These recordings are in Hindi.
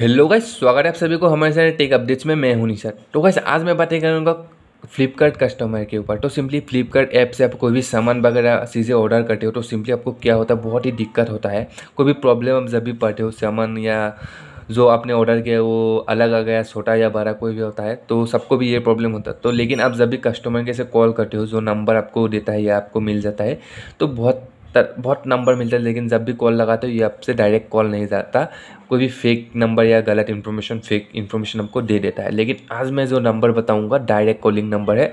हेलो गाइस स्वागत है आप सभी को हमारे सारे टेक अपडेट्स में मैं हूं सर तो गाइस आज मैं बातें करूंगा फ्लिपकार्ट कस्टमर के ऊपर तो सिंपली फ्लिपकार्ट ऐप से आप कोई भी सामान वगैरह चीज़ें ऑर्डर करते हो तो सिंपली आपको क्या होता है बहुत ही दिक्कत होता है कोई भी प्रॉब्लम आप जब भी पढ़ते हो सामान या जो आपने ऑर्डर किया वो अलग आ गया छोटा या बड़ा कोई भी होता है तो सबको भी ये प्रॉब्लम होता है तो लेकिन आप जब भी कस्टमर के से कॉल करते हो जो नंबर आपको देता है या आपको मिल जाता है तो बहुत तर बहुत नंबर मिलता है लेकिन जब भी कॉल लगाते हो ये आपसे डायरेक्ट कॉल नहीं जाता कोई भी फेक नंबर या गलत इन्फॉर्मेशन फेक इन्फॉर्मेशन आपको दे देता है लेकिन आज मैं जो नंबर बताऊंगा डायरेक्ट कॉलिंग नंबर है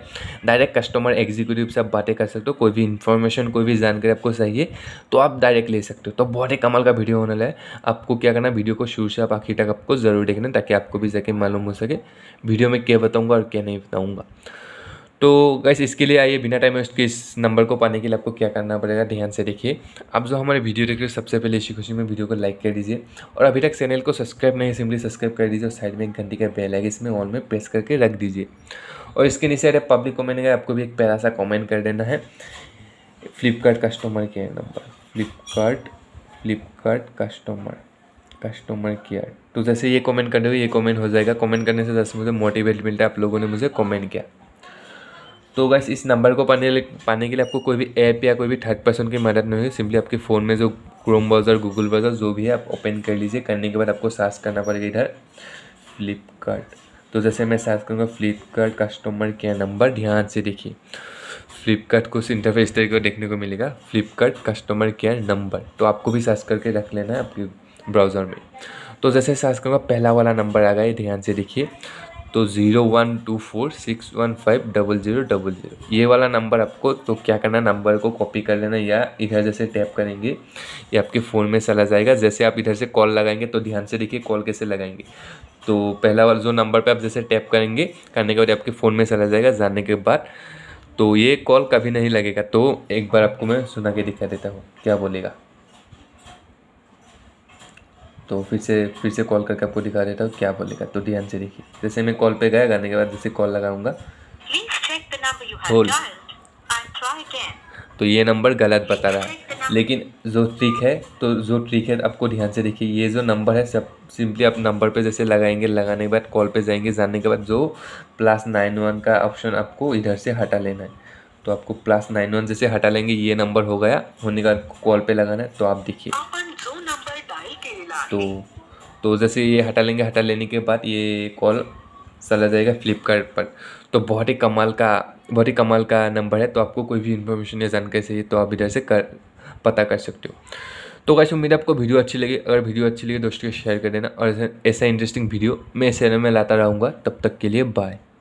डायरेक्ट कस्टमर एग्जीक्यूटिव से आप बातें कर सकते हो कोई भी इन्फॉर्मेशन कोई भी जानकारी आपको चाहिए तो आप डायरेक्ट ले सकते हो तो बहुत ही कमाल का वीडियो होने लगा है आपको क्या करना वीडियो को शुरू से आप आखिर तक आपको ज़रूर देखना ताकि आपको भी जाके मालूम हो सके वीडियो में क्या बताऊँगा और क्या नहीं बताऊँगा तो गैस इसके लिए आइए बिना टाइम वेस्ट के इस नंबर को पाने के लिए आपको क्या करना पड़ेगा ध्यान से देखिए आप जो हमारे वीडियो देख रहे हो सबसे पहले इसी खुशी में वीडियो को लाइक कर दीजिए और अभी तक चैनल को सब्सक्राइब नहीं सिंपली सब्सक्राइब कर दीजिए और साइड में एक घंटी का बेल आएगा इसमें ऑल में प्रेस करके रख दीजिए और इसके नीचे अगर पब्लिक कॉमेंट है आपको भी एक पहला सा कॉमेंट कर देना है Flipkart customer care number Flipkart Flipkart customer customer care तो जैसे ये कमेंट कर दो ये कमेंट हो जाएगा कमेंट करने से जैसे मुझे मोटिवेट मिलता है आप लोगों ने मुझे कमेंट किया तो बस इस नंबर को पाने पाने के लिए आपको कोई भी ऐप या कोई भी थर्ड पर्सन की मदद नहीं होगी सिंपली आपके फ़ोन में जो क्रोम ब्राउज़र गूगल ब्राउज़र जो भी है आप ओपन कर लीजिए करने के बाद आपको सर्च करना पड़ेगा इधर फ्लिपकार्ट तो जैसे मैं सर्च करूँगा फ्लिपकार्ट कस्टमर केयर नंबर ध्यान से देखिए फ्लिपकार्ट को इंटरफेस तरीके देखने को मिलेगा फ्लिपकार्ट कस्टमर केयर नंबर तो आपको भी सर्च करके रख लेना है आपके ब्राउज़र में तो जैसे सर्च करूँगा पहला वाला नंबर आ गया ध्यान से देखिए तो zero one two four six one five double zero double zero ये वाला नंबर आपको तो क्या करना नंबर को कॉपी कर लेना या इधर जैसे टैप करेंगे ये आपके फ़ोन में चला जाएगा जैसे आप इधर से कॉल लगाएंगे तो ध्यान से देखिए कॉल कैसे लगाएंगे तो पहला वाला जो नंबर पर आप जैसे टैप करेंगे करने के बाद आपके फ़ोन में चला जाएगा जाने के बाद तो ये कॉल कभी नहीं लगेगा तो एक बार आपको मैं सुना के दिखा देता हूँ क्या बोलेगा तो फिर से फिर से कॉल करके आपको दिखा देता हूँ क्या बोलेगा तो ध्यान से देखिए जैसे मैं कॉल पे गया गाने के बाद जैसे कॉल लगाऊंगा होल तो ये नंबर गलत बता रहा है लेकिन जो ट्रिक है तो जो ट्रिक है आपको ध्यान से देखिए ये जो नंबर है सब सिंपली आप नंबर पे जैसे लगाएंगे लगाने के बाद कॉल पे जाएंगे जाने के बाद जो प्लस नाइन वन का ऑप्शन आपको इधर से हटा लेना है तो आपको प्लस नाइन वन जैसे हटा लेंगे ये नंबर हो गया होने का कॉल पे लगाना है तो आप देखिए तो तो जैसे ये हटा लेंगे हटा लेने के बाद ये कॉल चला जाएगा फ्लिपकार्ट पर तो बहुत ही कमाल का बहुत ही कमाल का नंबर है तो आपको कोई भी इन्फॉर्मेशन या जानकारी चाहिए तो आप इधर से कर पता कर सकते हो तो कैसे उम्मीद है आपको वीडियो अच्छी लगी अगर वीडियो अच्छी लगी दोस्तों को शेयर कर देना और ऐसा इंटरेस्टिंग वीडियो मैं चैनल में लाता रहूँगा तब तक के लिए बाय